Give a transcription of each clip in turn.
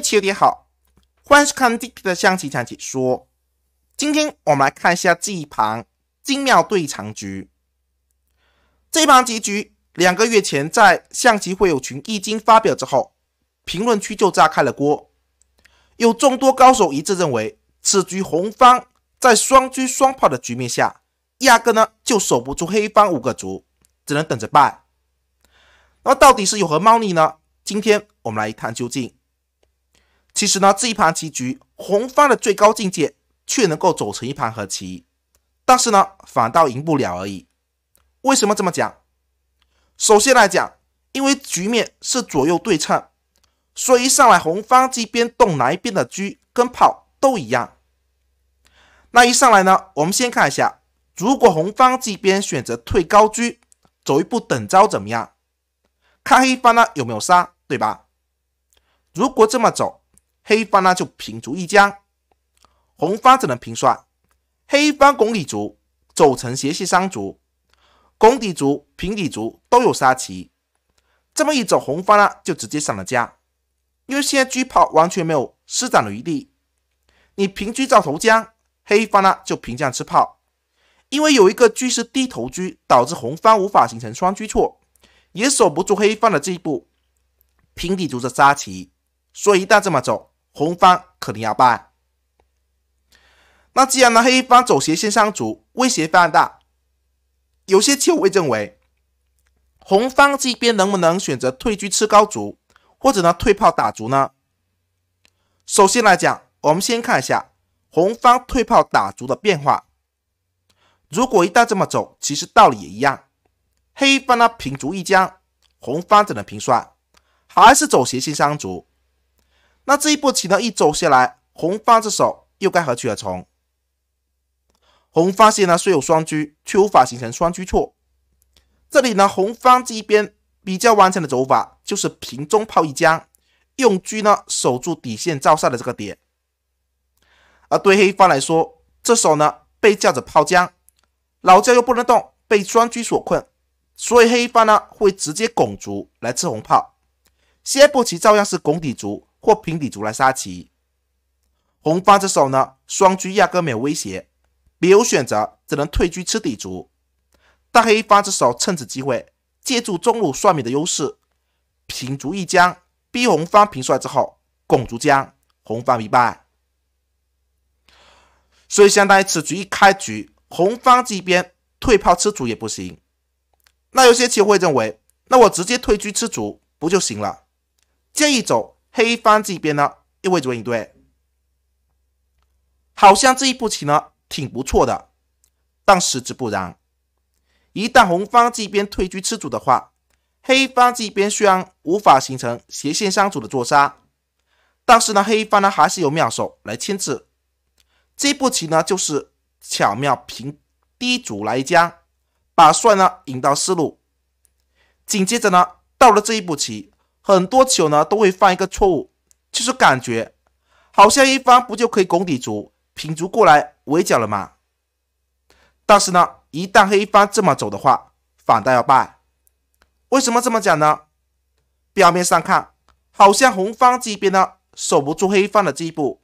各你好，欢迎收看这期的象棋讲解说。今天我们来看一下这一盘精妙对长局。这一盘棋局两个月前在象棋会友群一经发表之后，评论区就炸开了锅，有众多高手一致认为，此局红方在双车双炮的局面下，压根呢就守不住黑方五个卒，只能等着败。那到底是有何猫腻呢？今天我们来一探究竟。其实呢，这一盘棋局，红方的最高境界却能够走成一盘和棋，但是呢，反倒赢不了而已。为什么这么讲？首先来讲，因为局面是左右对称，所以一上来红方这边动哪一边的车跟炮都一样。那一上来呢，我们先看一下，如果红方这边选择退高车，走一步等招怎么样？看黑方呢有没有杀，对吧？如果这么走。黑方呢就平卒一将，红方只能平帅，黑方拱底卒走成斜系三卒，拱底卒、平底卒都有杀棋。这么一走，红方呢就直接上了家，因为现在车炮完全没有施展的余地。你平车照头将，黑方呢就平将吃炮，因为有一个车是低头车，导致红方无法形成双车错，也守不住黑方的这一步平底卒的杀棋。所以一旦这么走，红方肯定要败。那既然呢，黑方走斜线三卒威胁非常大，有些棋友会认为红方这边能不能选择退居吃高卒，或者呢退炮打卒呢？首先来讲，我们先看一下红方退炮打卒的变化。如果一旦这么走，其实道理也一样。黑方呢平卒一将，红方只能平帅，还是走斜线三卒。那这一步棋呢，一走下来，红方这手又该何去何从？红方现呢，虽有双车，却无法形成双车错。这里呢，红方这一边比较完强的走法就是平中炮一将，用车呢守住底线照杀的这个点。而对黑方来说，这手呢被架着炮将，老将又不能动，被双车所困，所以黑方呢会直接拱卒来吃红炮。下一步棋照样是拱底卒。或平底足来杀棋，红方之手呢，双车压根没有威胁，别无选择，只能退车吃底足。大黑方之手趁此机会，借助中路帅米的优势，平卒一将，逼红方平帅之后拱卒将，红方一败。所以相当于此局一开局，红方这边退炮吃卒也不行。那有些棋会认为，那我直接退车吃卒不就行了？建议走。黑方这边呢又会着应对？好像这一步棋呢挺不错的，但实则不然。一旦红方这边退居吃主的话，黑方这边虽然无法形成斜线相主的做杀，但是呢，黑方呢还是有妙手来牵制。这步棋呢就是巧妙平低卒来将，把帅呢引到四路。紧接着呢到了这一步棋。很多球呢都会犯一个错误，就是感觉好像一方不就可以拱底卒平卒过来围剿了吗？但是呢，一旦黑方这么走的话，反倒要败。为什么这么讲呢？表面上看好像红方这边呢守不住黑方的这一步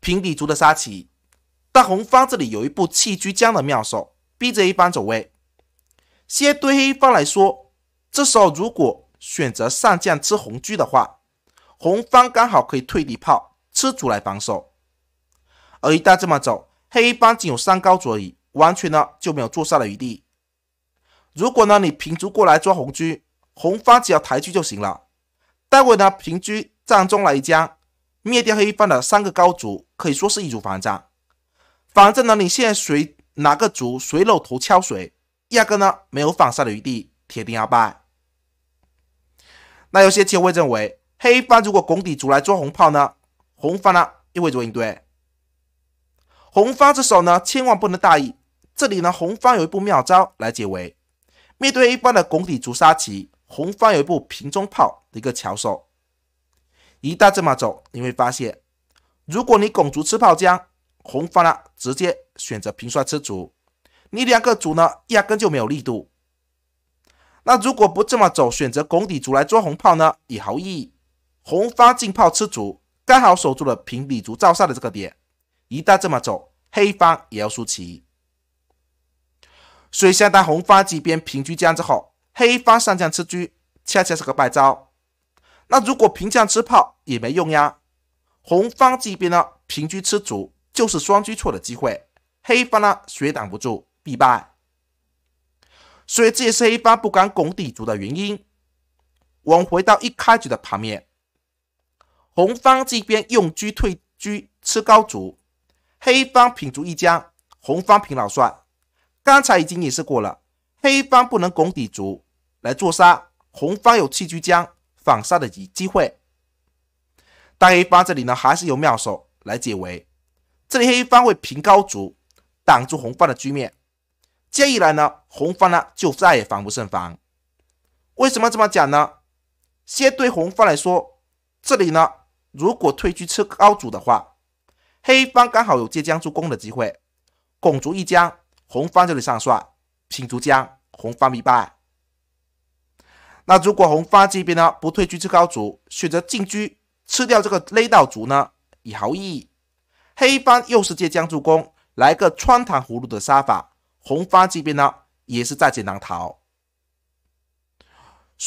平底足的杀棋，但红方这里有一步弃车将的妙手，逼着一方走位。先对黑方来说，这时候如果选择上将吃红车的话，红方刚好可以退地炮吃卒来防守，而一旦这么走，黑方仅有三高而已，完全呢就没有做杀的余地。如果呢你平卒过来抓红车，红方只要抬车就行了。待会呢平车占中来将，灭掉黑方的三个高卒，可以说是易如反掌。反正呢你现在谁哪个卒谁露头敲谁，压根呢没有反杀的余地，铁定要败。那有些棋会认为，黑方如果拱底卒来捉红炮呢？红方呢又会如何应对？红方这手呢，千万不能大意。这里呢，红方有一步妙招来解围。面对黑方的拱底卒杀棋，红方有一步平中炮的一个巧手。一旦这么走，你会发现，如果你拱卒吃炮将，红方呢直接选择平帅吃卒，你两个卒呢压根就没有力度。那如果不这么走，选择拱底卒来捉红炮呢，也毫无意义。红方进炮吃卒，刚好守住了平底卒照帅的这个点。一旦这么走，黑方也要输棋。所以，相当红方这边平车将之后，黑方上将吃车，恰恰是个败招。那如果平将吃炮也没用呀。红方这边呢，平车吃卒就是双车错的机会，黑方呢，谁挡不住，必败。所以这也是黑方不敢拱底卒的原因。我们回到一开局的盘面，红方这边用车退车吃高卒，黑方平卒一将，红方平老帅。刚才已经演示过了，黑方不能拱底卒来做杀，红方有弃车将反杀的机机会。但黑方这里呢还是有妙手来解围，这里黑方会平高卒挡住红方的局面。这样一来呢，红方呢就再也防不胜防。为什么这么讲呢？先对红方来说，这里呢如果退居吃高卒的话，黑方刚好有借将助攻的机会，拱卒一将，红方这里上算，平卒将，红方必败。那如果红方这边呢不退居吃高卒，选择进居吃掉这个勒道卒呢，也毫无意义。黑方又是借将助攻，来个穿堂葫芦的杀法。红方这边呢也是在劫难逃，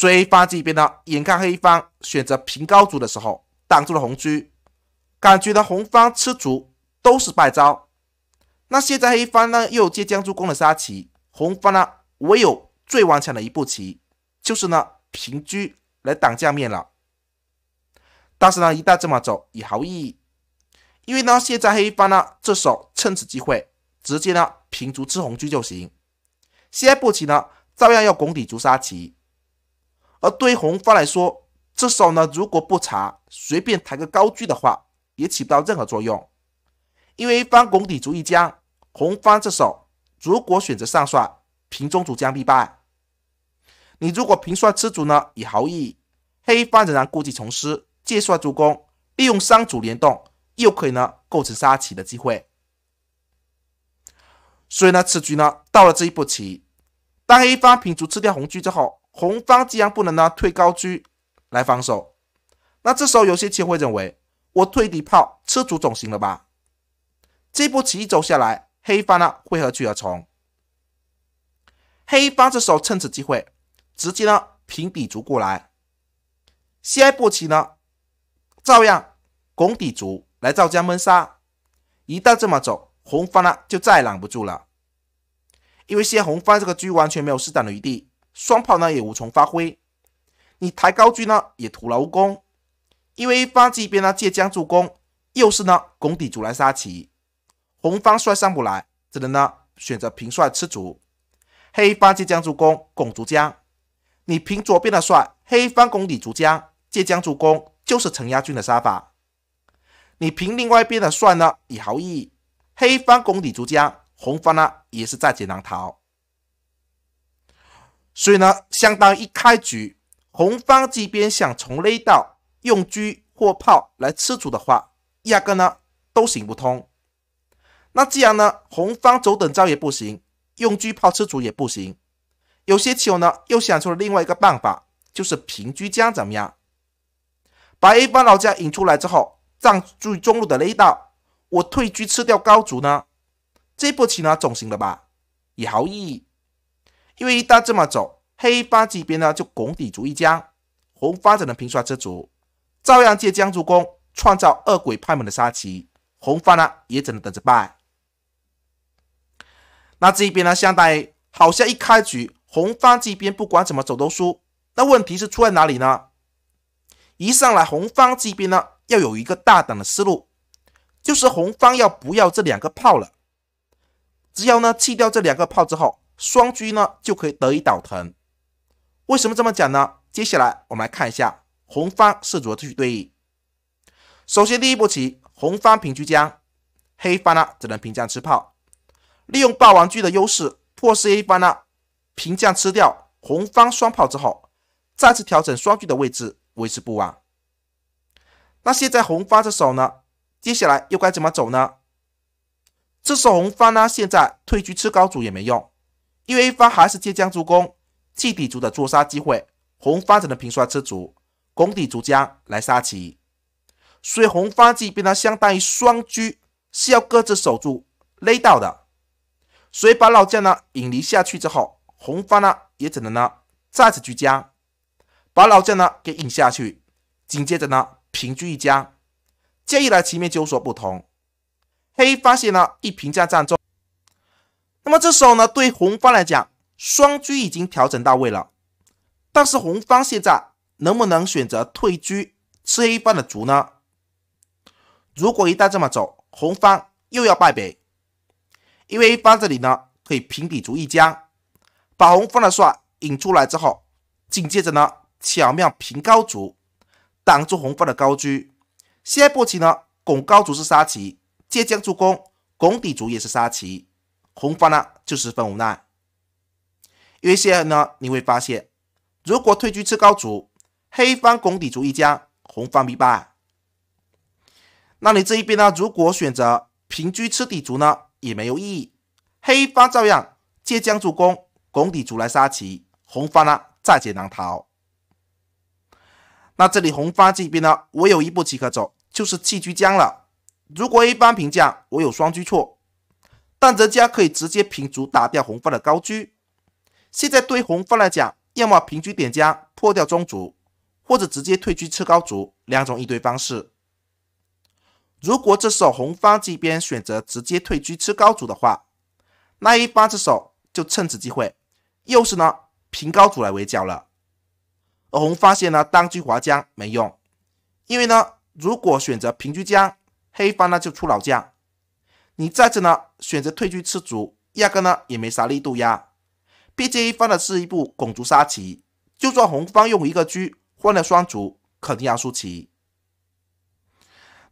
黑方这边呢，眼看黑方选择平高卒的时候挡住了红车，感觉呢红方吃卒都是败招。那现在黑方呢又借将军攻的杀棋，红方呢唯有最顽强的一步棋，就是呢平车来挡将面了。但是呢一旦这么走，也毫无意义，因为呢现在黑方呢这时候趁此机会。直接呢平卒吃红车就行，下一步棋呢照样要拱底卒杀棋，而对于红方来说，这手呢如果不查，随便抬个高车的话，也起不到任何作用，因为方拱底卒一将，红方这手如果选择上帅平中卒将必败，你如果平帅吃卒呢也毫无意义，黑方仍然故技重施借帅助攻，利用三卒联动又可以呢构成杀棋的机会。所以呢，此局呢到了这一步棋，当黑方平卒吃掉红车之后，红方既然不能呢退高车来防守，那这时候有些棋会认为我退底炮吃卒总行了吧？这步棋一走下来，黑方呢会何去何从？黑方这时候趁此机会直接呢平底卒过来，下一步棋呢照样拱底卒来造将闷杀，一旦这么走。红方呢就再也拦不住了，因为现在红方这个车完全没有施展的余地，双炮呢也无从发挥，你抬高车呢也徒劳无功，因为方这边呢借将助攻，又是呢拱底阻来杀棋，红方帅上不来，只能呢选择平帅吃卒。黑方借将助攻拱卒将，你平左边的帅，黑方拱底卒将借将助攻就是承亚军的杀法，你平另外一边的帅呢以豪义。黑方攻底卒将，红方呢也是在劫难逃。所以呢，相当于一开局，红方即便想从勒道用车或炮来吃卒的话，压根呢都行不通。那既然呢红方走等招也不行，用车炮吃卒也不行，有些棋友呢又想出了另外一个办法，就是平车将怎么样？把 A 方老将引出来之后，占据中路的勒道。我退居吃掉高卒呢，这步棋呢总行了吧？也毫无意义，因为一旦这么走，黑方这边呢就拱底卒一将，红方只能平刷这卒，照样借将助攻创造恶鬼派门的杀棋。红方呢也只能等着败。那这一边呢，相当于好像一开局红方这边不管怎么走都输。那问题是出在哪里呢？一上来红方这边呢要有一个大胆的思路。就是红方要不要这两个炮了？只要呢弃掉这两个炮之后，双车呢就可以得以倒腾。为什么这么讲呢？接下来我们来看一下红方是如何去对弈。首先，第一步棋，红方平车将，黑方呢只能平将吃炮，利用霸王车的优势迫使黑方呢平将吃掉红方双炮之后，再次调整双车的位置维持不晚。那现在红方这手呢？接下来又该怎么走呢？这时候红方呢，现在退居吃高卒也没用，因为一方还是借将助攻弃底卒的做杀机会，红方只能平帅吃卒，攻底卒将来杀棋。所以红方这变呢，相当于双车，是要各自守住勒到的。所以把老将呢引离下去之后，红方呢也只能呢再次居将，把老将呢给引下去，紧接着呢平车一将。接下来局面就有所不同。黑方现呢一平将占中，那么这时候呢，对红方来讲，双车已经调整到位了。但是红方现在能不能选择退车吃黑方的卒呢？如果一旦这么走，红方又要败北，因为方这里呢可以平底卒一将，把红方的帅引出来之后，紧接着呢巧妙平高卒，挡住红方的高车。下一步棋呢？拱高卒是杀棋，借将助攻，拱底卒也是杀棋。红方呢就十分无奈。有一些呢，你会发现，如果退居吃高卒，黑方拱底卒一将，红方必败。那你这一边呢，如果选择平车吃底卒呢，也没有意义，黑方照样借将助攻，拱底卒来杀棋，红方呢在劫难逃。那这里红方这边呢，我有一步棋可走，就是弃车将了。如果一般平将，我有双车错，但人家可以直接平卒打掉红方的高车。现在对红方来讲，要么平车点将破掉中卒，或者直接退车吃高卒，两种应对方式。如果这时候红方这边选择直接退车吃高卒的话，那一方这手就趁此机会，又是呢平高卒来围剿了。而红发现呢，单车划将没用，因为呢，如果选择平车将，黑方呢就出老将，你再次呢选择退居吃卒，压根呢也没啥力度呀。毕竟一方的是一步拱卒杀棋，就算红方用一个车换了双卒，肯定要输棋。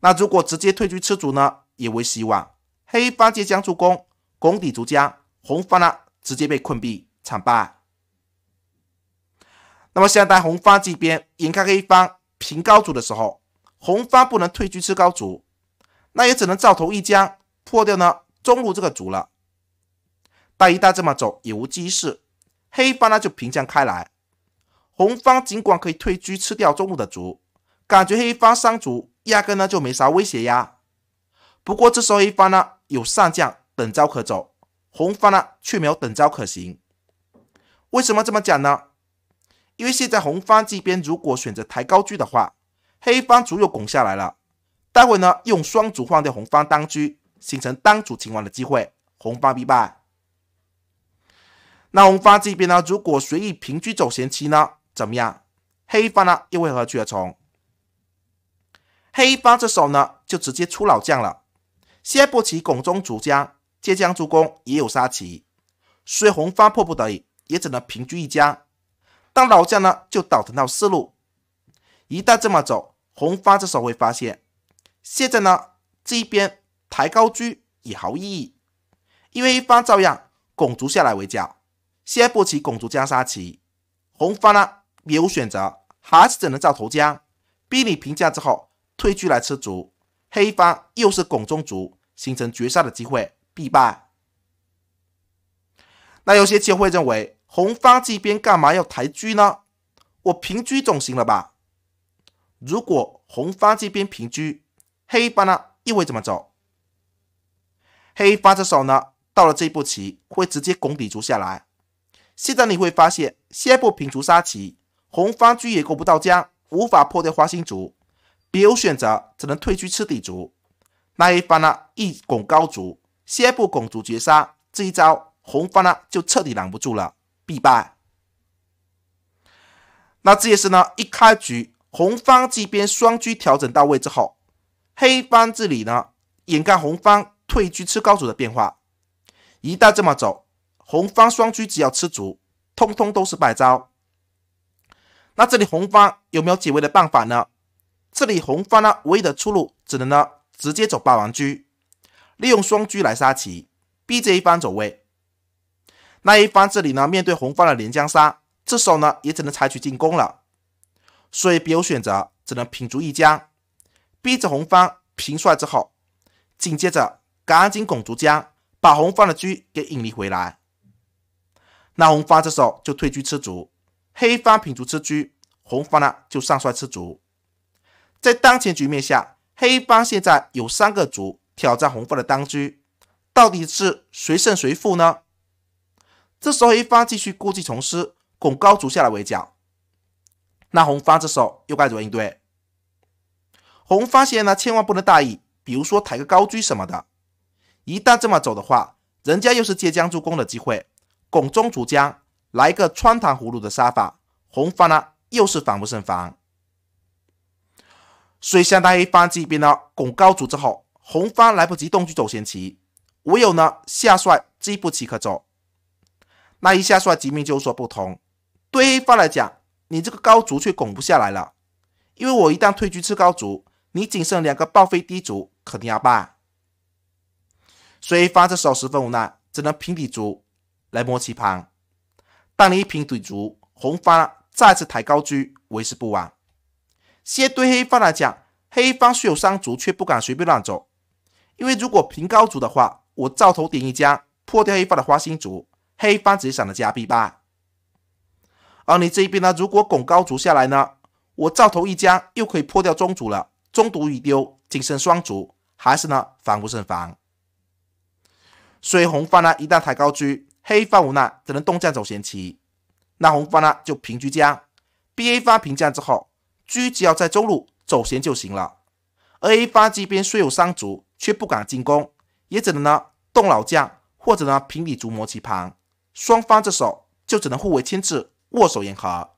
那如果直接退居吃卒呢，也为希望。黑方借将助攻拱底卒将，红方呢直接被困毙惨败。那么现在红方这边引开黑方平高卒的时候，红方不能退居吃高卒，那也只能照头一将破掉呢中路这个卒了。但一旦这么走也无济于事，黑方呢就平将开来，红方尽管可以退居吃掉中路的卒，感觉黑方三卒压根呢就没啥威胁呀。不过这时候黑方呢有上将等招可走，红方呢却没有等招可行。为什么这么讲呢？因为现在红方这边如果选择抬高车的话，黑方卒又拱下来了。待会呢，用双卒换掉红方单车，形成单卒擒王的机会，红方必败。那红方这边呢，如果随意平车走闲棋呢，怎么样？黑方呢又会何去何从？黑方这手呢，就直接出老将了，下步棋拱中卒将，借将助攻也有杀棋，所以红方迫不得已也只能平车一将。当老将呢，就倒腾到四路。一旦这么走，红方这时候会发现，现在呢这一边抬高车也毫无意义，因为一方照样拱卒下来围剿，先不起拱卒将杀棋。红方呢别无选择，还是只能照头将，逼你平将之后退车来吃卒。黑方又是拱中卒，形成绝杀的机会必败。那有些棋会认为。红方这边干嘛要抬车呢？我平车总行了吧？如果红方这边平车，黑方呢又会怎么走？黑方这手呢，到了这步棋会直接拱底卒下来。现在你会发现，下一步平卒杀棋，红方车也够不到将，无法破掉花心卒，别无选择，只能退车吃底卒。那一方呢，一拱高卒，下一步拱卒绝杀，这一招红方呢就彻底拦不住了。必败。那这也是呢，一开局红方这边双车调整到位之后，黑方这里呢，眼看红方退车吃高卒的变化，一旦这么走，红方双车只要吃卒，通通都是败招。那这里红方有没有解围的办法呢？这里红方呢，唯一的出路只能呢，直接走霸王车，利用双车来杀棋，逼这一方走位。那一方这里呢，面对红方的连江杀，这时候呢也只能采取进攻了，所以别有选择，只能平卒一将，逼着红方平帅之后，紧接着赶紧拱卒将，把红方的车给引离回来。那红方这时候就退车吃卒，黑方平卒吃车，红方呢就上帅吃卒。在当前局面下，黑方现在有三个卒挑战红方的当车，到底是谁胜谁负呢？这时候，黑方继续故技重施，拱高卒下来围剿。那红方这时候又该如何应对？红方现在呢，千万不能大意，比如说抬个高车什么的。一旦这么走的话，人家又是借将助攻的机会，拱中卒将，来个穿糖葫芦的杀法，红方呢又是防不胜防。所以，相当于方这边呢拱高卒之后，红方来不及动车走先棋，唯有呢下帅击步棋可走。那一下，说局面就说不同。对黑方来讲，你这个高卒却拱不下来了，因为我一旦退居吃高卒，你仅剩两个报废低卒，肯定要败。所以，方这时候十分无奈，只能平底卒来摸棋盘。当你一平底卒，红方再次抬高车，为时不晚。现在对黑方来讲，黑方虽有三卒，却不敢随便乱走，因为如果平高卒的话，我照头顶一将，破掉黑方的花心卒。黑方接上的加 B 八，而你这一边呢？如果拱高卒下来呢？我照头一将又可以破掉中卒了。中卒一丢，仅剩双卒，还是呢防不胜防。所以红方呢一旦抬高车，黑方无奈只能动将走闲棋。那红方呢就平车将，B A 方平将之后，车只要在中路走闲就行了。而 A 方这边虽有双卒，却不敢进攻，也只能呢动老将或者呢平底卒磨棋盘。双方这手就只能互为牵制，握手言和。